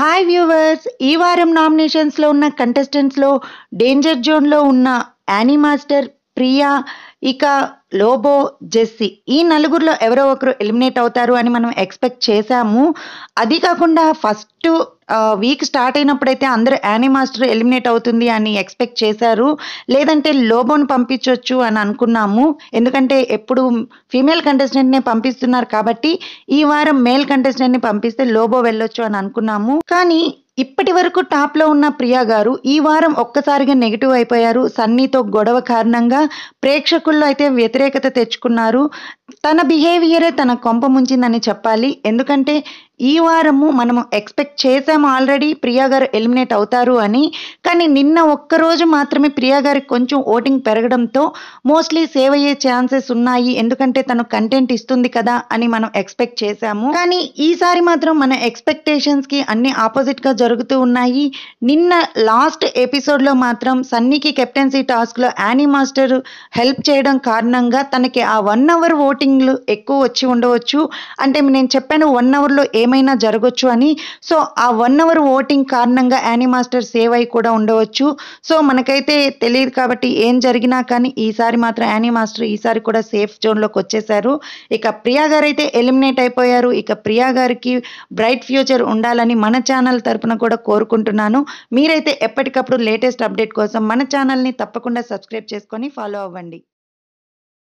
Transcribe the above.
hi viewers ఈ వారం నామినేషన్స్లో ఉన్న కంటెస్టెంట్స్లో డేంజర్ జోన్లో ఉన్న యానీ మాస్టర్ ప్రియా ఇక లోబో జెస్సీ ఈ నలుగురిలో ఎవరో ఒకరు ఎలిమినేట్ అవుతారు అని మనం ఎక్స్పెక్ట్ చేశాము అది కాకుండా ఫస్ట్ వీక్ స్టార్ట్ అయినప్పుడైతే అందరూ యానీ మాస్టర్ ఎలిమినేట్ అవుతుంది అని ఎక్స్పెక్ట్ చేశారు లేదంటే లోబోను పంపించవచ్చు అని అనుకున్నాము ఎందుకంటే ఎప్పుడు ఫీమేల్ కంటెస్టెంట్నే పంపిస్తున్నారు కాబట్టి ఈ వారం మేల్ కంటెస్టెంట్ని పంపిస్తే లోబో వెళ్ళొచ్చు అని అనుకున్నాము కానీ ఇప్పటి వరకు టాప్లో ఉన్న ప్రియా గారు ఈ వారం ఒక్కసారిగా నెగిటివ్ అయిపోయారు సన్నీతో గొడవ కారణంగా ప్రేక్షకుల్లో అయితే వ్యతిరేకత తెచ్చుకున్నారు తన బిహేవియరే తన కొంప ముంచిందని చెప్పాలి ఎందుకంటే ఈ వారము మనము ఎక్స్పెక్ట్ చేసాము ఆల్రెడీ ప్రియా గారు ఎలిమినేట్ అవుతారు అని కానీ నిన్న ఒక్కరోజు మాత్రమే ప్రియా గారికి కొంచెం ఓటింగ్ పెరగడంతో మోస్ట్లీ సేవ్ అయ్యే ఛాన్సెస్ ఉన్నాయి ఎందుకంటే తను కంటెంట్ ఇస్తుంది కదా అని మనం ఎక్స్పెక్ట్ చేసాము కానీ ఈసారి మాత్రం మన ఎక్స్పెక్టేషన్స్కి అన్ని ఆపోజిట్గా జరుగుతూ ఉన్నాయి నిన్న లాస్ట్ ఎపిసోడ్లో మాత్రం సన్నీకి కెప్టెన్సీ టాస్క్లో యానీ మాస్టర్ హెల్ప్ చేయడం కారణంగా తనకి ఆ వన్ అవర్ ఓటింగ్ రిపోర్టింగ్లు ఎక్కువ వచ్చి ఉండవచ్చు అంటే నేను చెప్పాను వన్ అవర్లో ఏమైనా జరగచ్చు అని సో ఆ వన్ అవర్ ఓటింగ్ కారణంగా యానిమాస్టర్ సేవ్ అయి కూడా ఉండవచ్చు సో మనకైతే తెలియదు కాబట్టి ఏం జరిగినా కానీ ఈసారి మాత్రం యానిమాస్టర్ ఈసారి కూడా సేఫ్ జోన్లోకి వచ్చేశారు ఇక ప్రియా గారు అయితే ఎలిమినేట్ అయిపోయారు ఇక ప్రియా గారికి బ్రైట్ ఫ్యూచర్ ఉండాలని మన ఛానల్ తరపున కూడా కోరుకుంటున్నాను మీరైతే ఎప్పటికప్పుడు లేటెస్ట్ అప్డేట్ కోసం మన ఛానల్ని తప్పకుండా సబ్స్క్రైబ్ చేసుకొని ఫాలో అవ్వండి